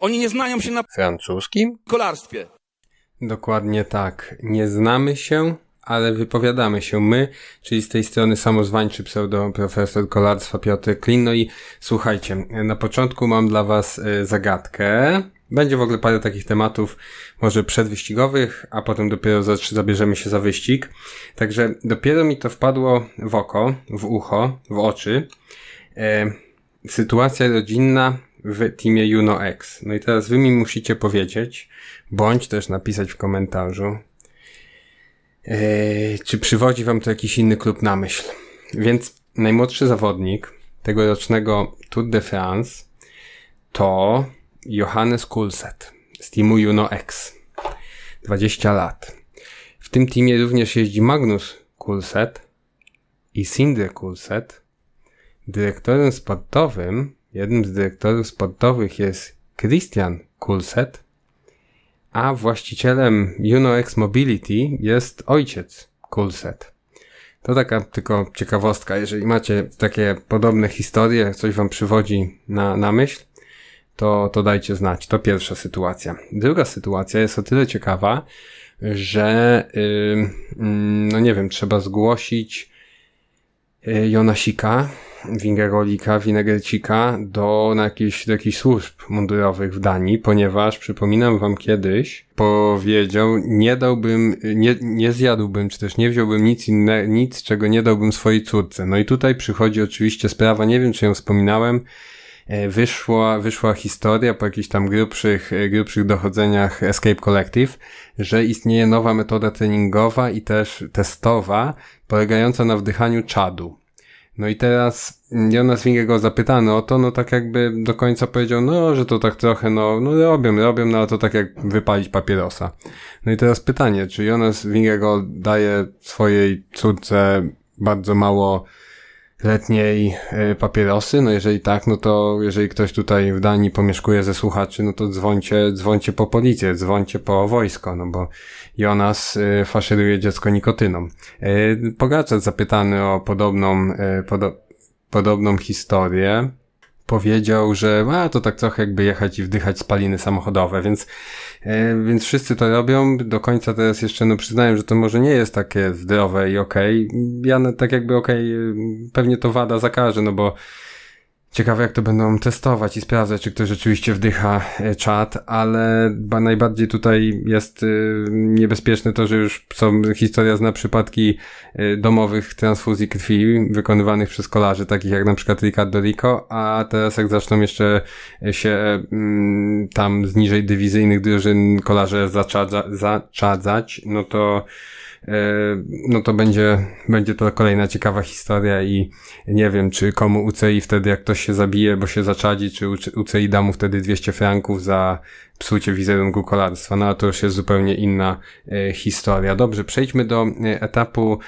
Oni nie znają się na francuskim kolarstwie. Dokładnie tak. Nie znamy się, ale wypowiadamy się my, czyli z tej strony samozwańczy pseudo profesor kolarstwa Piotr Klin. No i słuchajcie, na początku mam dla was e, zagadkę. Będzie w ogóle parę takich tematów, może przedwyścigowych, a potem dopiero zabierzemy się za wyścig. Także dopiero mi to wpadło w oko, w ucho, w oczy. E, sytuacja rodzinna w teamie Juno X. No i teraz wy mi musicie powiedzieć, bądź też napisać w komentarzu, e, czy przywodzi wam to jakiś inny klub na myśl. Więc najmłodszy zawodnik tegorocznego Tour de France to Johannes Kulset z teamu Juno X. 20 lat. W tym teamie również jeździ Magnus Kulset i Sindre Kulset. Dyrektorem sportowym Jednym z dyrektorów sportowych jest Christian Kulset, a właścicielem UnoX Mobility jest ojciec Kulset. To taka tylko ciekawostka. Jeżeli macie takie podobne historie, coś wam przywodzi na, na myśl, to, to dajcie znać. To pierwsza sytuacja. Druga sytuacja jest o tyle ciekawa, że, yy, no nie wiem, trzeba zgłosić y, Jonasika Wingerolika, Winegercika do, na jakieś, do jakichś służb mundurowych w Danii, ponieważ przypominam wam kiedyś, powiedział, nie dałbym, nie, nie zjadłbym, czy też nie wziąłbym nic inne, nic, czego nie dałbym swojej córce. No i tutaj przychodzi oczywiście sprawa, nie wiem czy ją wspominałem, e, wyszła, wyszła historia po jakichś tam grubszych, e, grubszych dochodzeniach Escape Collective, że istnieje nowa metoda treningowa i też testowa, polegająca na wdychaniu czadu. No i teraz Jonas Wingego zapytany o to, no tak jakby do końca powiedział, no, że to tak trochę, no, no robią, robią, no ale to tak jak wypalić papierosa. No i teraz pytanie, czy Jonas Wingego daje swojej córce bardzo mało letniej e, papierosy? No jeżeli tak, no to jeżeli ktoś tutaj w Danii pomieszkuje ze słuchaczy, no to dzwońcie, dzwońcie po policję, dzwońcie po wojsko, no bo Jonas e, faszeruje dziecko nikotyną. E, Pogaczat zapytany o podobną, podo podobną historię powiedział, że a, to tak trochę jakby jechać i wdychać spaliny samochodowe, więc E, więc wszyscy to robią. Do końca teraz jeszcze no przyznaję, że to może nie jest takie zdrowe i okej. Okay. Ja no, tak jakby okej, okay, e, pewnie to wada zakaże, no bo Ciekawe, jak to będą testować i sprawdzać, czy ktoś rzeczywiście wdycha e, czat, ale ba, najbardziej tutaj jest e, niebezpieczne to, że już są, historia zna przypadki e, domowych transfuzji krwi wykonywanych przez kolarzy, takich jak na przykład Ricardo Rico, a teraz jak zaczną jeszcze się mm, tam z niżej dywizyjnych drużyn kolarze zaczadza, zaczadzać, no to E, no to będzie, będzie to kolejna ciekawa historia i nie wiem, czy komu UCI wtedy, jak ktoś się zabije, bo się zaczadzi, czy UCI da mu wtedy 200 franków za psucie wizerunku kolarstwa. No a to już jest zupełnie inna e, historia. Dobrze, przejdźmy do e, etapu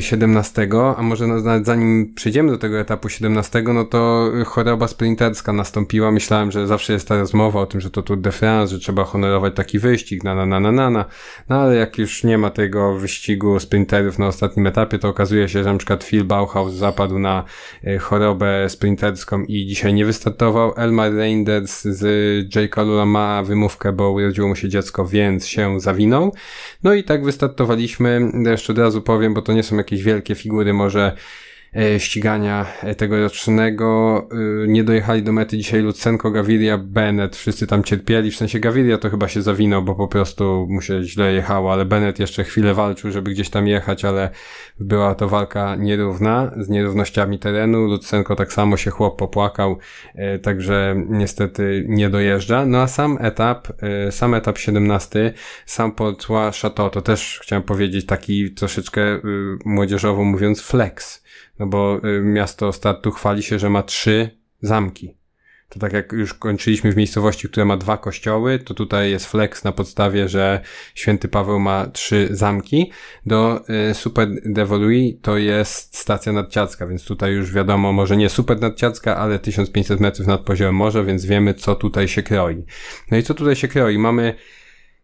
17, e, a może nawet zanim przejdziemy do tego etapu 17, no to e, choroba sprinterska nastąpiła. Myślałem, że zawsze jest ta rozmowa o tym, że to Tour de France, że trzeba honorować taki wyścig, na na na na na na. No ale jak już nie ma tego wyścigu sprinterów na ostatnim etapie, to okazuje się, że np. Phil Bauhaus zapadł na e, chorobę sprinterską i dzisiaj nie wystartował. Elmar Reinders z J.K. Lula ma wymówkę, bo urodziło mu się dziecko, więc się zawinął. No i tak wystartowaliśmy. Jeszcze od razu powiem, bo to nie są są jakieś wielkie figury, może E, ścigania e, tegorocznego. E, nie dojechali do mety dzisiaj Lucenko, Gaviria, Bennett. Wszyscy tam cierpieli. W sensie Gaviria to chyba się zawinął, bo po prostu mu się źle jechało, ale Bennett jeszcze chwilę walczył, żeby gdzieś tam jechać, ale była to walka nierówna, z nierównościami terenu. Lucenko tak samo się chłop popłakał, także niestety nie dojeżdża. No a sam etap, sam etap 17, sam Portois Chateau, to też chciałem powiedzieć taki troszeczkę młodzieżowo mówiąc flex no bo y, miasto Startu chwali się, że ma trzy zamki. To tak jak już kończyliśmy w miejscowości, która ma dwa kościoły, to tutaj jest flex na podstawie, że święty Paweł ma trzy zamki. Do y, Super Devolui to jest stacja nadciacka, więc tutaj już wiadomo, może nie super nadciacka, ale 1500 metrów nad poziomem morza, więc wiemy, co tutaj się kroi. No i co tutaj się kroi? Mamy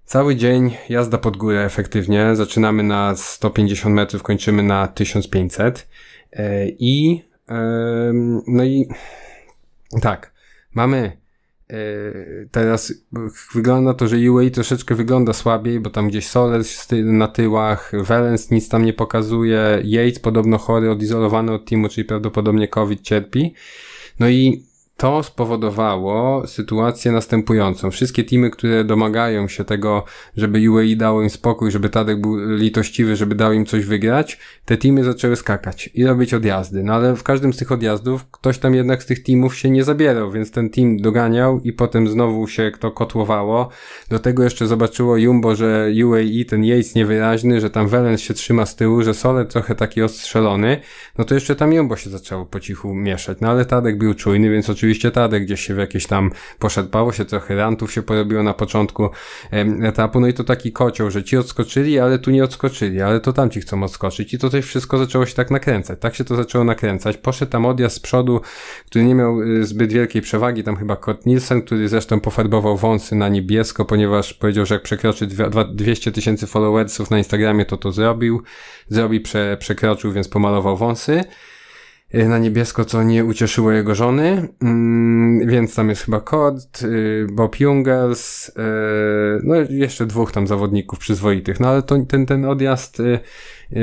Cały dzień jazda pod górę efektywnie. Zaczynamy na 150 metrów, kończymy na 1500. E, I no i tak, mamy e, teraz wygląda to, że UA troszeczkę wygląda słabiej, bo tam gdzieś Soles na tyłach, Valens nic tam nie pokazuje, Yates podobno chory, odizolowany od teamu, czyli prawdopodobnie COVID cierpi. No i to spowodowało sytuację następującą. Wszystkie teamy, które domagają się tego, żeby UAE dało im spokój, żeby Tadek był litościwy, żeby dał im coś wygrać, te teamy zaczęły skakać i robić odjazdy. No ale w każdym z tych odjazdów ktoś tam jednak z tych teamów się nie zabierał, więc ten team doganiał i potem znowu się kto kotłowało. Do tego jeszcze zobaczyło Jumbo, że UAE, ten Yates niewyraźny, że tam Velens się trzyma z tyłu, że Sole trochę taki ostrzelony. No to jeszcze tam Jumbo się zaczęło po cichu mieszać. No ale Tadek był czujny, więc oczywiście Oczywiście Tadek gdzieś się w jakieś tam poszedł, się trochę rantów się porobiło na początku etapu, no i to taki kocioł, że ci odskoczyli, ale tu nie odskoczyli, ale to tam ci chcą odskoczyć i to też wszystko zaczęło się tak nakręcać, tak się to zaczęło nakręcać. Poszedł tam odjazd z przodu, który nie miał y, zbyt wielkiej przewagi, tam chyba Kot Nielsen, który zresztą pofarbował wąsy na niebiesko, ponieważ powiedział, że jak przekroczy 200 tysięcy followersów na Instagramie, to to zrobił, zrobił prze, przekroczył, więc pomalował wąsy. Y, na niebiesko, co nie ucieszyło jego żony, mm, więc tam jest chyba Kod, y, Bob Jungels, y, no jeszcze dwóch tam zawodników przyzwoitych, no ale to, ten, ten odjazd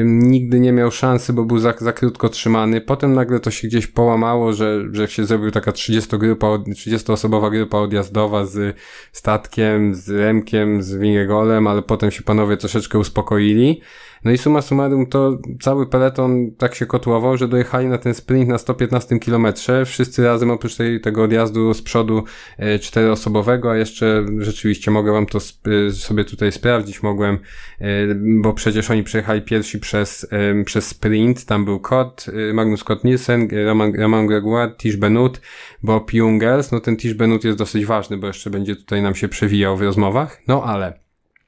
nigdy nie miał szansy, bo był za, za krótko trzymany. Potem nagle to się gdzieś połamało, że, że się zrobił taka 30 grupa, 30-osobowa grupa odjazdowa z statkiem, z Remkiem, z Wingegolem, ale potem się panowie troszeczkę uspokoili. No i suma summarum to cały peleton tak się kotłował, że dojechali na ten sprint na 115 km. Wszyscy razem oprócz tej, tego odjazdu z przodu e, czteroosobowego, a jeszcze rzeczywiście mogę wam to e, sobie tutaj sprawdzić, mogłem, e, bo przecież oni przejechali pierwsi przez, przez Sprint. Tam był Kot, y, Magnus Kot Nielsen, Roman, Roman Gregoire, Tish Benut, Bob Jungels. No ten Tish Benut jest dosyć ważny, bo jeszcze będzie tutaj nam się przewijał w rozmowach. No ale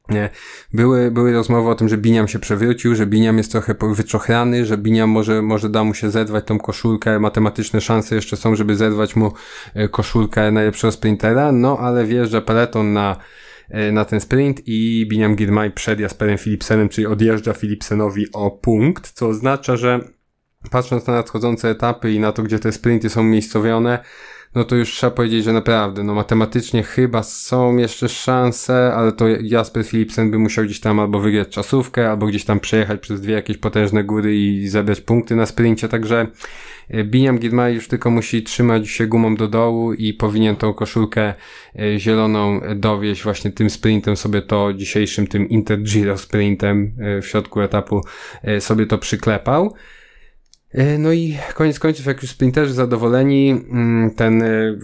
nie. Były, były rozmowy o tym, że Biniam się przewrócił, że Biniam jest trochę wyczochrany, że Biniam może, może da mu się zedwać tą koszulkę, matematyczne szanse jeszcze są, żeby zedwać mu e, koszulkę najlepszego sprintera, no ale wjeżdża peleton na E, na ten sprint i Biniam Girmay przed Jasperem Philipsenem, czyli odjeżdża Philipsenowi o punkt, co oznacza, że patrząc na nadchodzące etapy i na to, gdzie te sprinty są miejscowione, no to już trzeba powiedzieć, że naprawdę, no matematycznie chyba są jeszcze szanse, ale to Jasper Philipsen by musiał gdzieś tam albo wygrać czasówkę, albo gdzieś tam przejechać przez dwie jakieś potężne góry i zabrać punkty na sprincie, także E, Biniam Gilmar już tylko musi trzymać się gumą do dołu i powinien tą koszulkę e, zieloną e, dowieść właśnie tym sprintem sobie to dzisiejszym tym Intergiro sprintem w środku etapu sobie to przyklepał. No i koniec końców, jak już sprinterzy zadowoleni, mm, ten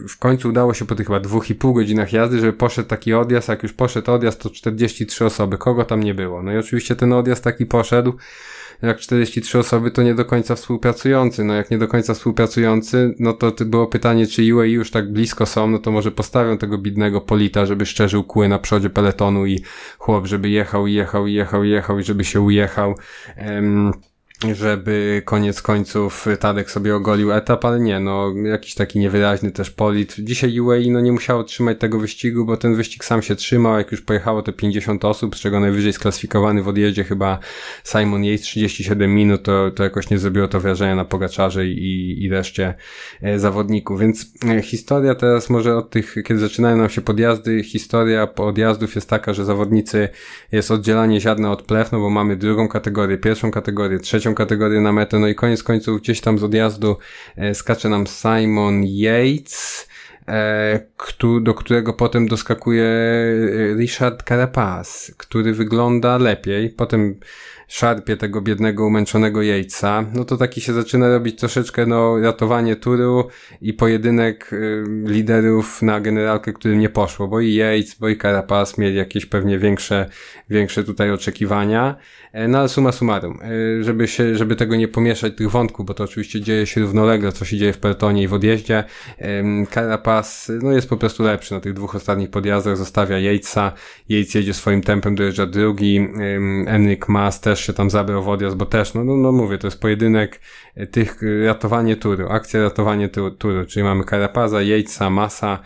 w końcu udało się po tych chyba dwóch i pół godzinach jazdy, żeby poszedł taki odjazd. Jak już poszedł odjazd, to 43 osoby, kogo tam nie było. No i oczywiście ten odjazd taki poszedł jak 43 osoby, to nie do końca współpracujący. No jak nie do końca współpracujący, no to było pytanie, czy UAE już tak blisko są, no to może postawią tego bidnego Polita, żeby szczerzył kły na przodzie peletonu i chłop, żeby jechał, jechał, jechał, jechał, jechał i żeby się ujechał. Um, żeby koniec końców Tadek sobie ogolił etap, ale nie, no jakiś taki niewyraźny też polit. Dzisiaj UAE no nie musiało trzymać tego wyścigu, bo ten wyścig sam się trzymał, jak już pojechało te 50 osób, z czego najwyżej sklasyfikowany w odjeździe chyba Simon Yates 37 minut, to, to jakoś nie zrobiło to wrażenia na Pogaczarze i, i reszcie e, zawodników, więc e, historia teraz może od tych, kiedy zaczynają nam się podjazdy, historia podjazdów jest taka, że zawodnicy jest oddzielanie ziarna od plew, no bo mamy drugą kategorię, pierwszą kategorię, trzecią kategorię na metę. No i koniec końców gdzieś tam z odjazdu e, skacze nam Simon Yates e, do którego potem doskakuje e, Richard Carapaz, który wygląda lepiej. Potem szarpie tego biednego, umęczonego jejca, no to taki się zaczyna robić troszeczkę no ratowanie turu i pojedynek y, liderów na generalkę, którym nie poszło, bo i Yates, bo i Carapaz mieli jakieś pewnie większe, większe tutaj oczekiwania. E, no ale summa summarum, e, żeby się, żeby tego nie pomieszać tych wątków, bo to oczywiście dzieje się równolegle, co się dzieje w peltonie i w odjeździe. Y, Carapaz, no jest po prostu lepszy na tych dwóch ostatnich podjazdach, zostawia Yatesa, Yates jedzie swoim tempem, dojeżdża drugi, Enric Mas też się tam zabrał w odjazd, bo też, no, no, no mówię, to jest pojedynek e, tych e, ratowanie turu, akcja ratowanie turu, czyli mamy Karapaza, Jejca, Masa,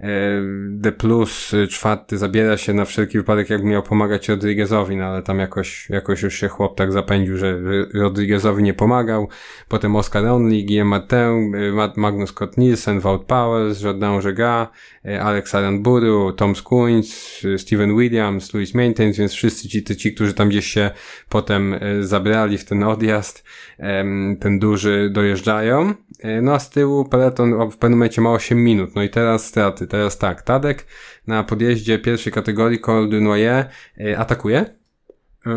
E, The Plus y, czwarty zabiera się na wszelki wypadek, jakby miał pomagać Rodriguezowi, no ale tam jakoś, jakoś już się chłop tak zapędził, że Rodriguezowi nie pomagał. Potem Oscar Only, Guillaume Martin, y, Magnus Scott Nielsen, Wout Powers, Jordan Rzega, y, Alex Aranburu, Tom Skuńc, Steven Williams, Louis Maintains, więc wszyscy ci, ci, ci, którzy tam gdzieś się potem zabrali w ten odjazd, ten duży dojeżdżają. E, no a z tyłu peleton w pewnym momencie ma 8 minut. No i teraz straty. Teraz tak, Tadek na podjeździe pierwszej kategorii Noyer e, atakuje. Yy,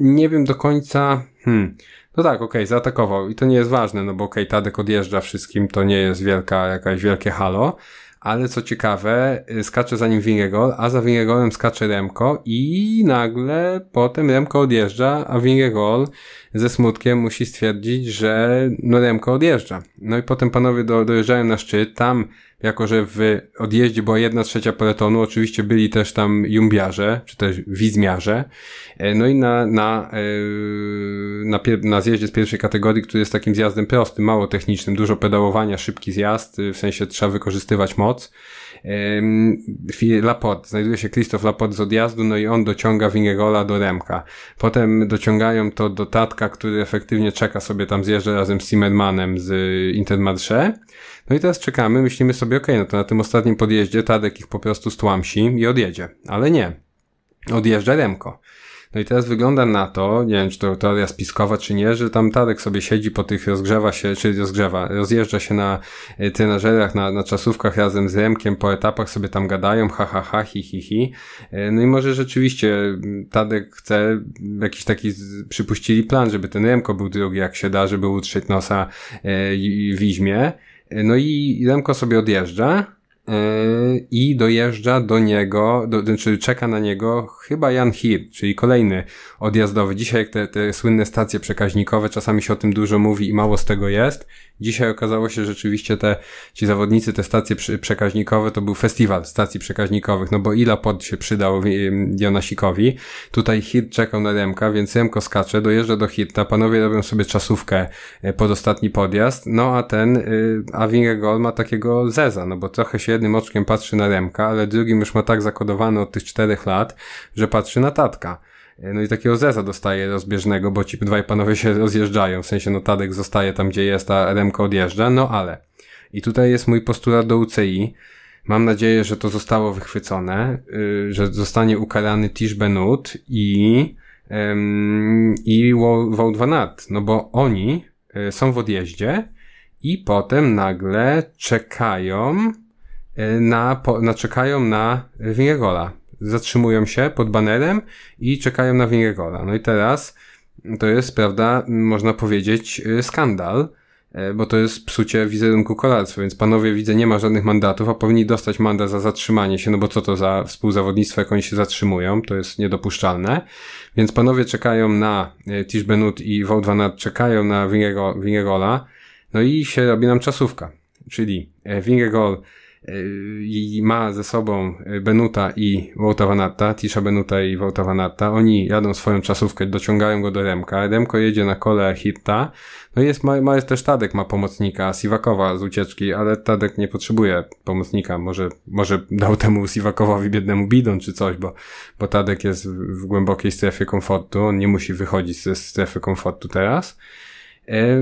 nie wiem do końca. Hmm. No tak, okej, okay, zaatakował. I to nie jest ważne, no bo okej, okay, Tadek odjeżdża wszystkim, to nie jest wielka, jakaś wielkie halo ale co ciekawe, y, skacze za nim Wingegol, a za Wingegolem skacze Remko i nagle potem Remko odjeżdża, a Wingegol ze smutkiem musi stwierdzić, że no Remko odjeżdża. No i potem panowie do, dojeżdżają na szczyt, tam jako że w odjeździe była jedna trzecia peletonu, oczywiście byli też tam jumbiarze, czy też wizmiarze, e, no i na, na, e, na, na zjeździe z pierwszej kategorii, który jest takim zjazdem prostym, mało technicznym, dużo pedałowania, szybki zjazd, e, w sensie trzeba wykorzystywać moc, Lapod znajduje się Krzysztof Lapod z odjazdu, no i on dociąga Wingegola do Remka. Potem dociągają to do Tatka, który efektywnie czeka sobie tam, zjeżdża razem z Zimmermanem z y, Intermarché. No i teraz czekamy, myślimy sobie, okej, okay, no to na tym ostatnim podjeździe Tadek ich po prostu stłamsi i odjedzie. Ale nie. Odjeżdża Remko. No i teraz wygląda na to, nie wiem czy to teoria spiskowa czy nie, że tam Tarek sobie siedzi po tych, rozgrzewa się, czy rozgrzewa, rozjeżdża się na e, trenażerach, na, na czasówkach razem z Remkiem, po etapach sobie tam gadają, ha ha ha, hi hi hi. E, no i może rzeczywiście mm, Tadek chce jakiś taki, przypuścili plan, żeby ten Remko był drugi jak się da, żeby utrzeć nosa e, w Izmie, No i Remko sobie odjeżdża, Yy, i dojeżdża do niego, do, znaczy czeka na niego chyba Jan Hir, czyli kolejny odjazdowy. Dzisiaj te, te słynne stacje przekaźnikowe, czasami się o tym dużo mówi i mało z tego jest. Dzisiaj okazało się, że rzeczywiście te, ci zawodnicy, te stacje przekaźnikowe to był festiwal stacji przekaźnikowych, no bo Ila Pod się przydał yy, Jonasikowi. Tutaj Hir czekał na Remka, więc Remko skacze, dojeżdża do Hirta, panowie robią sobie czasówkę yy, pod ostatni podjazd, no a ten, a Gol ma takiego zeza, no bo trochę się jednym oczkiem patrzy na Remka, ale drugim już ma tak zakodowany od tych czterech lat, że patrzy na tatka. E, no i takiego zeza dostaje rozbieżnego, bo ci dwaj panowie się rozjeżdżają, w sensie no Tadek zostaje tam, gdzie jest, a Remka odjeżdża, no ale. I tutaj jest mój postulat do UCI. Mam nadzieję, że to zostało wychwycone, y, że zostanie ukarany Tish Benut i i Ym, 2 Wołdwanat, no bo oni y, są w odjeździe i potem nagle czekają E, na, po, na czekają na Wingegola. Zatrzymują się pod banerem i czekają na Wingegola. No i teraz to jest, prawda, można powiedzieć e, skandal, e, bo to jest psucie wizerunku kolarstwa, więc panowie widzę nie ma żadnych mandatów, a powinni dostać mandat za zatrzymanie się, no bo co to za współzawodnictwo, jak oni się zatrzymują, to jest niedopuszczalne. Więc panowie czekają na Tish i Wołdwanat czekają na Wingegola, no i się robi nam czasówka. Czyli Wingegol E, i ma ze sobą e, Benuta i Wouta Vanarta, Tisza Benuta i Wouta Vanarta. Oni jadą swoją czasówkę, dociągają go do Remka. Remko jedzie na kole Hitta. No jest, ma, ma jest też Tadek ma pomocnika, Siwakowa z ucieczki, ale Tadek nie potrzebuje pomocnika. Może, może dał temu Siwakowowi biednemu bidon czy coś, bo, bo Tadek jest w głębokiej strefie komfortu. On nie musi wychodzić ze strefy komfortu teraz.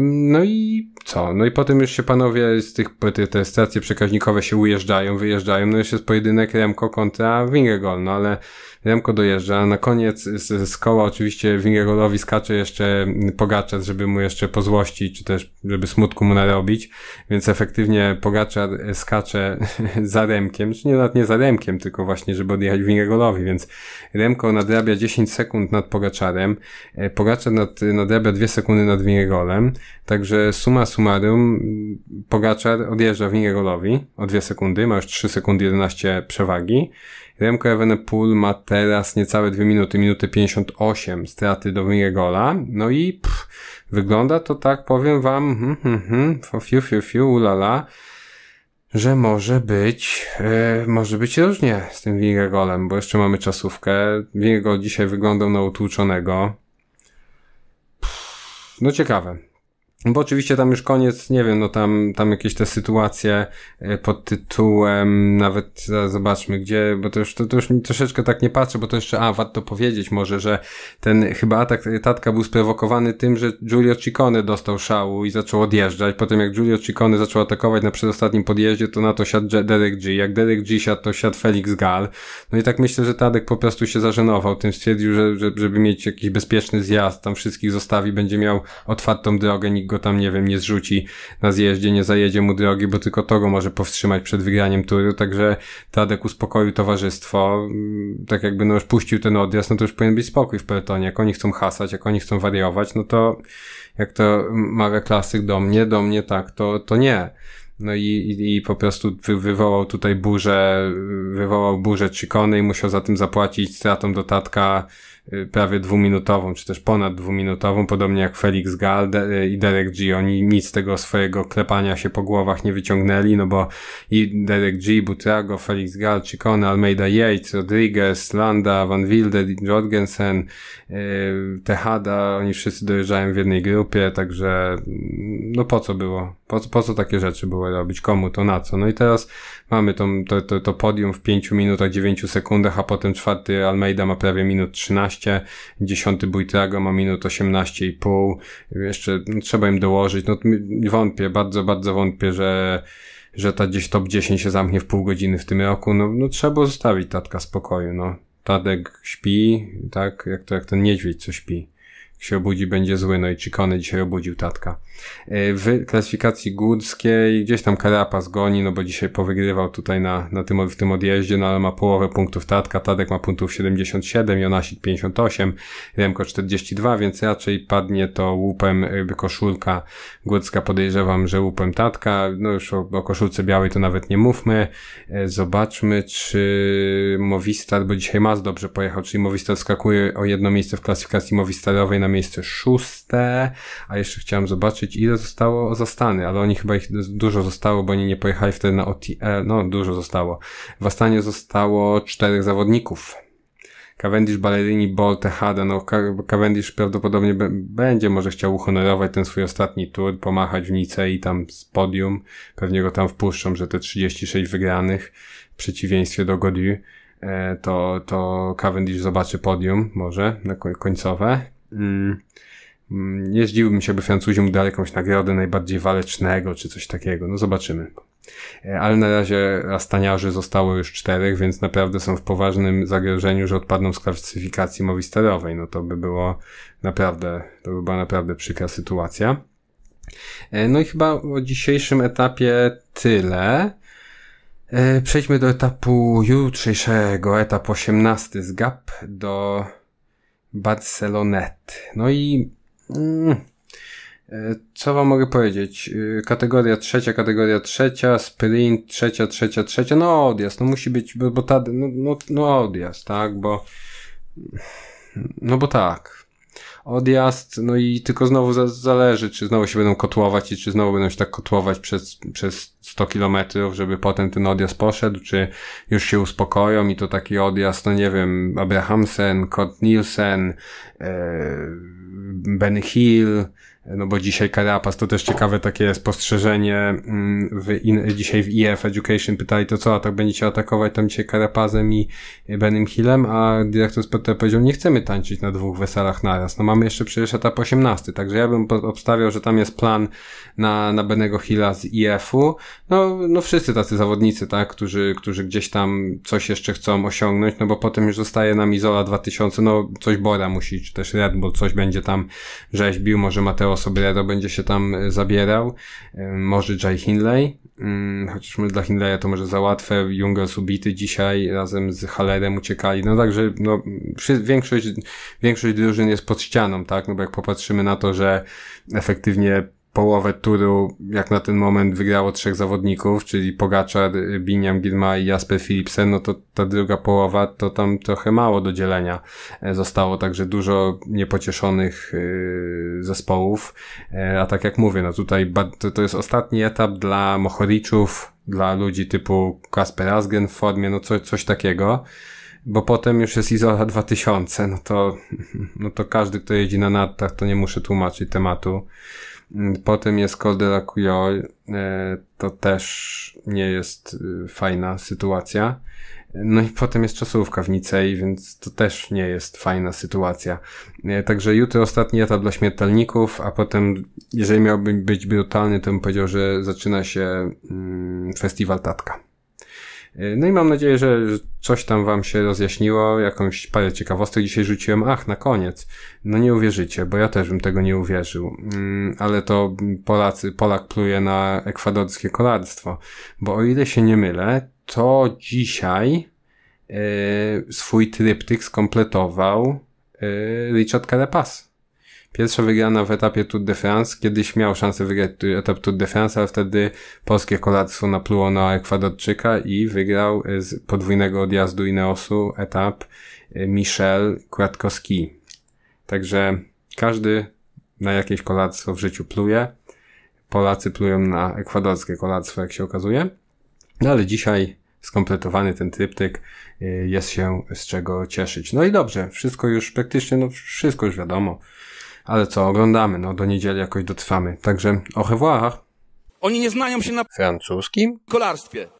No i co? No i potem już się panowie z tych, te, te stacje przekaźnikowe się ujeżdżają, wyjeżdżają, no jeszcze jest pojedynek Remko kontra Wingegol, no ale Remko dojeżdża, na koniec z, z koła oczywiście Wingegolowi skacze jeszcze pogacza żeby mu jeszcze pozłościć, czy też żeby smutku mu narobić, więc efektywnie Pogaczar skacze za Remkiem, czy nie, nawet nie za Remkiem, tylko właśnie, żeby odjechać Wingegolowi, więc Remko nadrabia 10 sekund nad Pogaczarem, e, Pogaczar nad, nadrabia 2 sekundy nad Wingegolem, Także suma summarum, Pogaczar odjeżdża Wingerolowi o dwie sekundy, ma już 3 sekundy 11 przewagi. Remco Evenepoel ma teraz niecałe dwie minuty, minuty 58 straty do Wingerola. No i pff, wygląda to tak, powiem wam, hmm, hmm, hmm, fiu, fiu, fiu, ulala że może być, yy, może być różnie z tym Wingerolem, bo jeszcze mamy czasówkę. Wingerol dzisiaj wyglądał na utłuczonego. No ciekawe. No bo oczywiście tam już koniec, nie wiem, no tam, tam jakieś te sytuacje e, pod tytułem, nawet zobaczmy gdzie, bo to już, to, to już troszeczkę tak nie patrzę, bo to jeszcze, a, warto powiedzieć może, że ten chyba atak tatka był sprowokowany tym, że Giulio Ciccone dostał szału i zaczął odjeżdżać. Potem jak Giulio Ciccone zaczął atakować na przedostatnim podjeździe, to na to siadł Derek G. Jak Derek G siadł, to siadł Felix Gall, No i tak myślę, że Tadek po prostu się zażenował tym, stwierdził, że, że żeby mieć jakiś bezpieczny zjazd, tam wszystkich zostawi, będzie miał otwartą drogę, nikt go go tam, nie wiem, nie zrzuci na zjeździe, nie zajedzie mu drogi, bo tylko to go może powstrzymać przed wygraniem turu, także Tadek uspokoił towarzystwo, mm, tak jakby no już puścił ten odjazd, no to już powinien być spokój w peletonie, jak oni chcą hasać, jak oni chcą wariować, no to jak to mawia klasyk do mnie, do mnie tak, to, to nie. No i, i, po prostu wywołał tutaj burzę, wywołał burzę Chikony i musiał za tym zapłacić stratą tatka Y, prawie dwuminutową, czy też ponad dwuminutową, podobnie jak Felix Gall y, i Derek G. Oni nic z tego swojego klepania się po głowach nie wyciągnęli, no bo i Derek G., Butrago, Felix Gal, Chikona, Almeida Yates, Rodriguez, Landa, Van Wilde, Jorgensen, y, Tejada, oni wszyscy dojeżdżają w jednej grupie, także mm, no po co było po, po co takie rzeczy były robić? Komu to na co? No i teraz mamy tą, to, to, to podium w 5 minutach 9 sekundach, a potem czwarty Almeida ma prawie minut 13, dziesiąty Buitrago ma minut 18,5. Jeszcze no, trzeba im dołożyć. No wątpię, bardzo, bardzo wątpię, że że ta gdzieś top 10 się zamknie w pół godziny w tym roku, no, no trzeba zostawić tatka spokoju, no. Tadek śpi, tak, jak to, jak ten niedźwiedź, co śpi jak się obudzi, będzie zły. No i Kony dzisiaj obudził tatka. E, w klasyfikacji górskiej gdzieś tam Karapas goni, no bo dzisiaj powygrywał tutaj na, na tym, w tym odjeździe, no ale ma połowę punktów tatka. Tadek ma punktów 77, Jonasik 58, Remko 42, więc raczej padnie to łupem koszulka górska. Podejrzewam, że łupem tatka. No już o, o koszulce białej to nawet nie mówmy. E, zobaczmy, czy Movistar, bo dzisiaj Mas dobrze pojechał, czyli Movistar skakuje o jedno miejsce w klasyfikacji Movistarowej na na miejsce szóste, a jeszcze chciałem zobaczyć, ile zostało za Stany, ale oni chyba ich dużo zostało, bo oni nie pojechali wtedy na OTL, e, no dużo zostało. W Astanie zostało czterech zawodników. Cavendish, Ballerini, Bolt, Hada, no Cavendish prawdopodobnie będzie może chciał uhonorować ten swój ostatni tur, pomachać w Nice i tam z podium, pewnie go tam wpuszczą, że te 36 wygranych, w przeciwieństwie do Godiu, e, to, to Cavendish zobaczy podium może na końcowe. Mm, mm, nie zdziwiłbym się, by Francuzi mu dali jakąś nagrodę najbardziej walecznego czy coś takiego. No zobaczymy. E, ale na razie Astaniarzy zostało już czterech, więc naprawdę są w poważnym zagrożeniu, że odpadną z klasyfikacji Movistarowej. No to by było naprawdę, to by była naprawdę przykra sytuacja. E, no i chyba o dzisiejszym etapie tyle. E, przejdźmy do etapu jutrzejszego, etap 18 z GAP do Barcelonet. No i mm, e, co wam mogę powiedzieć? E, kategoria trzecia, kategoria trzecia, sprint trzecia, trzecia, trzecia, no odjazd, no musi być, bo, bo ta, no, no, no odjazd, tak, bo no bo tak, odjazd, no i tylko znowu za, zależy, czy znowu się będą kotłować i czy znowu będą się tak kotłować przez, przez 100 kilometrów, żeby potem ten odjazd poszedł, czy już się uspokoją i to taki odjazd, no nie wiem, Abrahamsen, Kurt Nielsen, yy Ben Hill, no bo dzisiaj Carapaz, to też ciekawe takie spostrzeżenie mm, w in, dzisiaj w EF Education pytali to co, a tak będziecie atakować tam dzisiaj Karapazem i Benem Hillem, a dyrektor sportowy powiedział nie chcemy tańczyć na dwóch weselach naraz, no mamy jeszcze przecież etap 18, także ja bym obstawiał, że tam jest plan na, na Benego Hilla z EF-u, no, no wszyscy tacy zawodnicy, tak, którzy, którzy gdzieś tam coś jeszcze chcą osiągnąć, no bo potem już zostaje nam Izola 2000, no coś Bora musi, czy też Red Bull coś będzie tam rzeźbił, może Mateo Sobrero będzie się tam e, zabierał, e, może Jay Hindley, mm, chociaż dla Hindleya to może za łatwe, Jungels ubity dzisiaj, razem z Hallerem uciekali, no także no, większość, większość drużyn jest pod ścianą, tak, no bo jak popatrzymy na to, że efektywnie połowę turu, jak na ten moment, wygrało trzech zawodników, czyli Pogaczar, Biniam Girma i Jasper Philipsen, no to ta druga połowa to tam trochę mało do dzielenia e, zostało, także dużo niepocieszonych e, zespołów, e, a tak jak mówię, no tutaj to jest ostatni etap dla Mohoriczów, dla ludzi typu Kasper Asgen w formie, no coś takiego, bo potem już jest Izola 2000, no to, no to każdy, kto jeździ na nartach, to nie muszę tłumaczyć tematu. Mm, potem jest Col de la e, to też nie jest y, fajna sytuacja. No i potem jest czasówka w Nicei, więc to też nie jest fajna sytuacja. E, także jutro ostatni etap dla śmiertelników, a potem, jeżeli miałbym być brutalny, to bym powiedział, że zaczyna się mm, festiwal Tatka. E, no i mam nadzieję, że coś tam wam się rozjaśniło, jakąś parę ciekawostek dzisiaj rzuciłem, ach, na koniec. No nie uwierzycie, bo ja też bym tego nie uwierzył. Mm, ale to Polacy, Polak pluje na ekwadorskie kolarstwo, bo o ile się nie mylę, to dzisiaj e, swój tryptyk skompletował e, Richard Carapaz. Pierwsza wygrana w etapie Tour de France. Kiedyś miał szansę wygrać etap Tour de France, ale wtedy polskie kolarstwo napluło na Ekwadorczyka i wygrał e, z podwójnego odjazdu Ineosu etap e, Michel Kwiatkowski. Także każdy na jakieś kolarstwo w życiu pluje. Polacy plują na ekwadorskie kolarstwo, jak się okazuje. No ale dzisiaj skompletowany ten tryptyk, e, jest się z czego cieszyć. No i dobrze, wszystko już praktycznie, no wszystko już wiadomo. Ale co, oglądamy, no do niedzieli jakoś dotrwamy. Także au revoir. Oni nie znają się na francuskim kolarstwie.